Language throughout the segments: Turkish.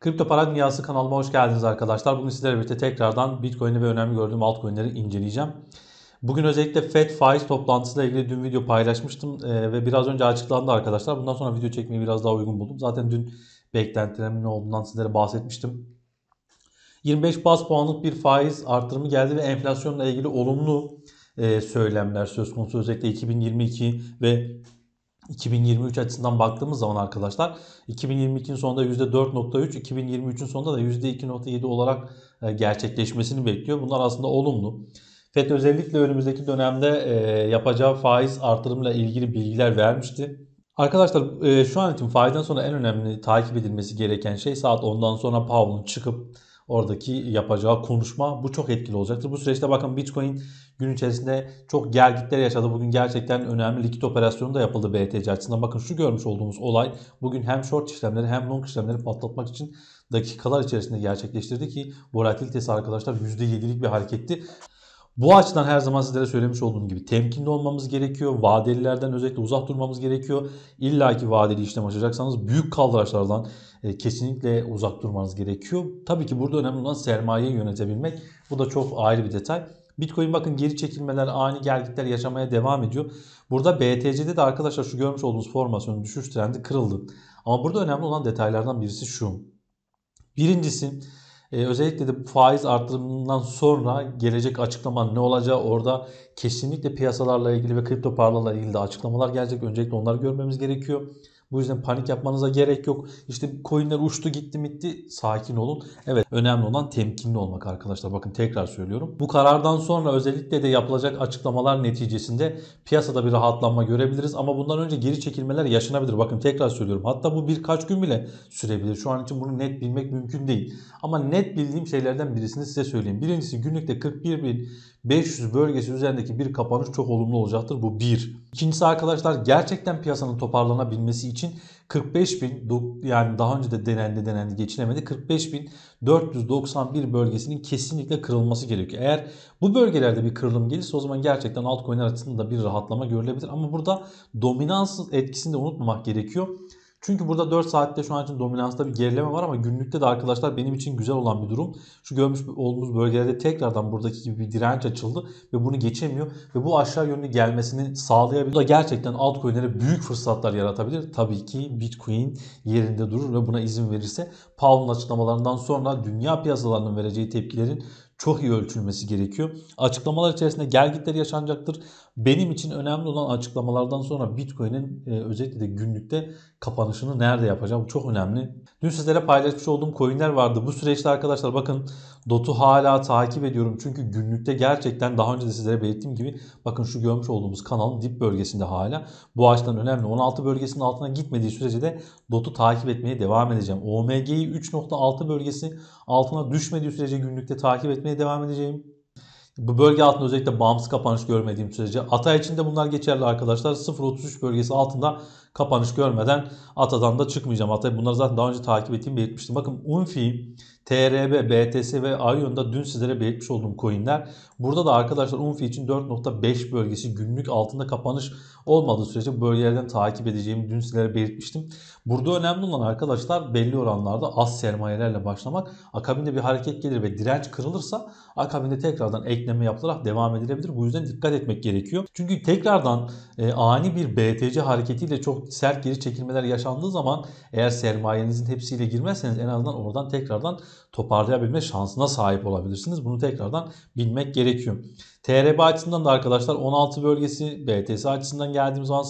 Kripto para dünyası kanalıma hoş geldiniz arkadaşlar. Bugün sizlerle birlikte tekrardan Bitcoin'i ve önemli gördüğüm altcoin'leri inceleyeceğim. Bugün özellikle FED faiz toplantısıyla ilgili dün video paylaşmıştım ee, ve biraz önce açıklandı arkadaşlar. Bundan sonra video çekmeyi biraz daha uygun buldum. Zaten dün beklentilerimin ne olduğundan sizlere bahsetmiştim. 25 bas puanlık bir faiz artırımı geldi ve enflasyonla ilgili olumlu e, söylemler söz konusu özellikle 2022 ve 2023 açısından baktığımız zaman arkadaşlar 2022'nin sonunda %4.3, 2023'ün sonunda da %2.7 olarak e, gerçekleşmesini bekliyor. Bunlar aslında olumlu. FED özellikle önümüzdeki dönemde e, yapacağı faiz artırımıyla ilgili bilgiler vermişti. Arkadaşlar e, şu an için faizden sonra en önemli takip edilmesi gereken şey saat 10'dan sonra Powell'ın çıkıp oradaki yapacağı konuşma bu çok etkili olacaktır. Bu süreçte bakın Bitcoin gün içerisinde çok gergitler yaşadı. Bugün gerçekten önemli likit operasyonu da yapıldı BTC açısından. Bakın şu görmüş olduğumuz olay bugün hem short işlemleri hem long işlemleri patlatmak için dakikalar içerisinde gerçekleştirdi ki volatilitesi arkadaşlar %7'lik bir hareketti. Bu açıdan her zaman sizlere söylemiş olduğum gibi temkinli olmamız gerekiyor. Vadelilerden özellikle uzak durmamız gerekiyor. İlla ki vadeli işlem açacaksanız büyük kaldıraçlardan e, kesinlikle uzak durmanız gerekiyor. Tabii ki burada önemli olan sermayeyi yönetebilmek. Bu da çok ayrı bir detay. Bitcoin bakın geri çekilmeler, ani gelgitler yaşamaya devam ediyor. Burada BTC'de de arkadaşlar şu görmüş olduğunuz formasyonun düşüş trendi kırıldı. Ama burada önemli olan detaylardan birisi şu. Birincisi ee, özellikle de faiz artırımından sonra gelecek açıklama ne olacağı orada kesinlikle piyasalarla ilgili ve kripto paralarla ilgili de açıklamalar gelecek. Öncelikle onları görmemiz gerekiyor. Bu yüzden panik yapmanıza gerek yok. İşte coinler uçtu gitti mitti sakin olun. Evet önemli olan temkinli olmak arkadaşlar. Bakın tekrar söylüyorum. Bu karardan sonra özellikle de yapılacak açıklamalar neticesinde piyasada bir rahatlanma görebiliriz. Ama bundan önce geri çekilmeler yaşanabilir. Bakın tekrar söylüyorum. Hatta bu birkaç gün bile sürebilir. Şu an için bunu net bilmek mümkün değil. Ama net bildiğim şeylerden birisini size söyleyeyim. Birincisi günlükte 41 bin 500 bölgesi üzerindeki bir kapanış çok olumlu olacaktır. Bu bir. İkincisi arkadaşlar gerçekten piyasanın toparlanabilmesi için 45 bin yani daha önce de denendi denendi geçilemedi 45 bin 491 bölgesinin kesinlikle kırılması gerekiyor. Eğer bu bölgelerde bir kırılım gelirse o zaman gerçekten altcoin açısından da bir rahatlama görülebilir. Ama burada dominans etkisini de unutmamak gerekiyor. Çünkü burada 4 saatte şu an için dominansta bir gerileme var ama günlükte de arkadaşlar benim için güzel olan bir durum. Şu görmüş olduğumuz bölgelerde tekrardan buradaki gibi bir direnç açıldı ve bunu geçemiyor. Ve bu aşağı yönlü gelmesini sağlayabilir. Bu da gerçekten altcoin'lere büyük fırsatlar yaratabilir. Tabii ki Bitcoin yerinde durur ve buna izin verirse Powell'ın açıklamalarından sonra dünya piyasalarının vereceği tepkilerin çok iyi ölçülmesi gerekiyor. Açıklamalar içerisinde gelgitler yaşanacaktır. Benim için önemli olan açıklamalardan sonra Bitcoin'in e, özellikle de günlükte kapanışını nerede yapacağım çok önemli. Dün sizlere paylaşmış olduğum coinler vardı. Bu süreçte arkadaşlar bakın DOT'u hala takip ediyorum. Çünkü günlükte gerçekten daha önce de sizlere belirttiğim gibi bakın şu görmüş olduğumuz kanalın dip bölgesinde hala. Bu açıdan önemli. 16 bölgesinin altına gitmediği sürece de DOT'u takip etmeye devam edeceğim. OMG'yi 3.6 bölgesi altına düşmediği sürece günlükte takip etmeye etmeye devam edeceğim. Bu bölge altında özellikle bağımsız kapanış görmediğim sürece ATA için de bunlar geçerli arkadaşlar. 0.33 bölgesi altında kapanış görmeden ATA'dan da çıkmayacağım. Ata'yı bunları zaten daha önce takip ettiğimi belirtmiştim. Bakın UNFI TRB, BTC ve Ayon'da dün sizlere belirtmiş olduğum coinler. Burada da arkadaşlar UNFI için 4.5 bölgesi günlük altında kapanış olmadığı sürece bölgelerden takip edeceğimi dün sizlere belirtmiştim. Burada önemli olan arkadaşlar belli oranlarda az sermayelerle başlamak. Akabinde bir hareket gelir ve direnç kırılırsa akabinde tekrardan ekleme yapılarak devam edilebilir. Bu yüzden dikkat etmek gerekiyor. Çünkü tekrardan e, ani bir BTC hareketiyle çok sert geri çekilmeler yaşandığı zaman eğer sermayenizin hepsiyle girmezseniz en azından oradan tekrardan toparlayabilme şansına sahip olabilirsiniz. Bunu tekrardan bilmek gerekiyor. TRB açısından da arkadaşlar 16 bölgesi, BTS açısından geldiğimiz zaman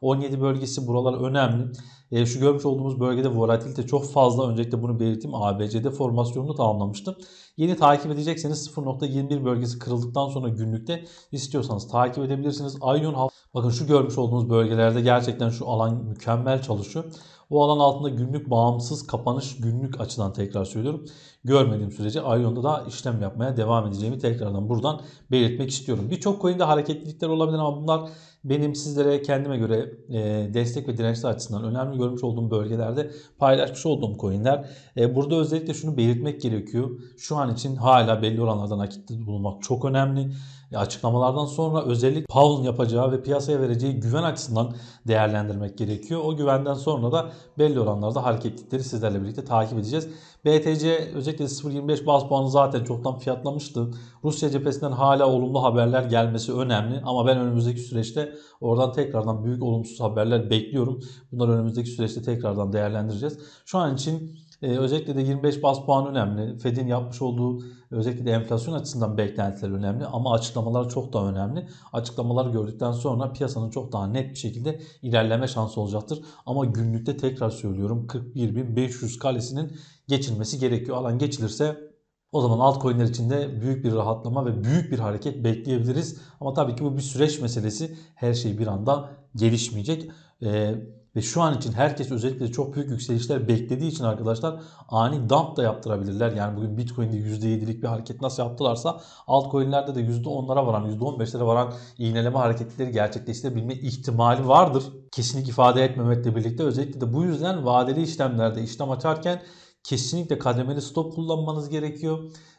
17 bölgesi buralar önemli. E, şu görmüş olduğumuz bölgede volatilite çok fazla. Öncelikle bunu belirteyim. ABCD formasyonunu tamamlamıştım. Yeni takip edecekseniz 0.21 bölgesi kırıldıktan sonra günlükte istiyorsanız takip edebilirsiniz. Ayyon hafta bakın şu görmüş olduğunuz bölgelerde gerçekten şu alan mükemmel çalışıyor. O alan altında günlük bağımsız kapanış günlük açıdan tekrar söylüyorum görmediğim sürece Ion'da da işlem yapmaya devam edeceğimi tekrardan buradan belirtmek istiyorum. Birçok coin'de hareketlilikler olabilir ama bunlar benim sizlere kendime göre e, destek ve dirençler açısından önemli görmüş olduğum bölgelerde paylaşmış olduğum coinler. E, burada özellikle şunu belirtmek gerekiyor. Şu an için hala belli oranlardan nakitte bulunmak çok önemli. E, açıklamalardan sonra özellikle Powell'ın yapacağı ve piyasaya vereceği güven açısından değerlendirmek gerekiyor. O güvenden sonra da belli oranlarda hareketlikleri sizlerle birlikte takip edeceğiz. BTC özellikle 0.25 baz puanı zaten çoktan fiyatlamıştı. Rusya cephesinden hala olumlu haberler gelmesi önemli ama ben önümüzdeki süreçte oradan tekrardan büyük olumsuz haberler bekliyorum. Bunları önümüzdeki süreçte tekrardan değerlendireceğiz. Şu an için ee, özellikle de 25 bas puan önemli. Fed'in yapmış olduğu özellikle de enflasyon açısından beklentiler önemli ama açıklamalar çok daha önemli. Açıklamalar gördükten sonra piyasanın çok daha net bir şekilde ilerleme şansı olacaktır. Ama günlükte tekrar söylüyorum 41.500 kalesinin geçilmesi gerekiyor. Alan geçilirse o zaman altcoin'ler içinde büyük bir rahatlama ve büyük bir hareket bekleyebiliriz. Ama tabii ki bu bir süreç meselesi. Her şey bir anda gelişmeyecek. Ee, ve şu an için herkes özellikle çok büyük yükselişler beklediği için arkadaşlar ani dump da yaptırabilirler. Yani bugün Bitcoin'de %7'lik bir hareket nasıl yaptılarsa altcoin'lerde de %10'lara varan, %15'lere varan iğneleme hareketleri gerçekleştirebilme ihtimali vardır. Kesinlik ifade etmemekle birlikte özellikle de bu yüzden vadeli işlemlerde işlem açarken kesinlikle kademeli stop kullanmanız gerekiyor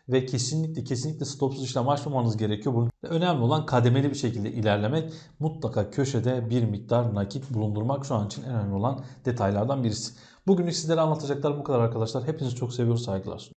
ve kesinlikle kesinlikle stopsuz işlem açmamanız gerekiyor. Bunun önemli olan kademeli bir şekilde ilerlemek. Mutlaka köşede bir miktar nakit bulundurmak şu an için en önemli olan detaylardan birisi. Bugünlük sizlere anlatacaklarım bu kadar arkadaşlar. Hepinizi çok seviyor, saygılar.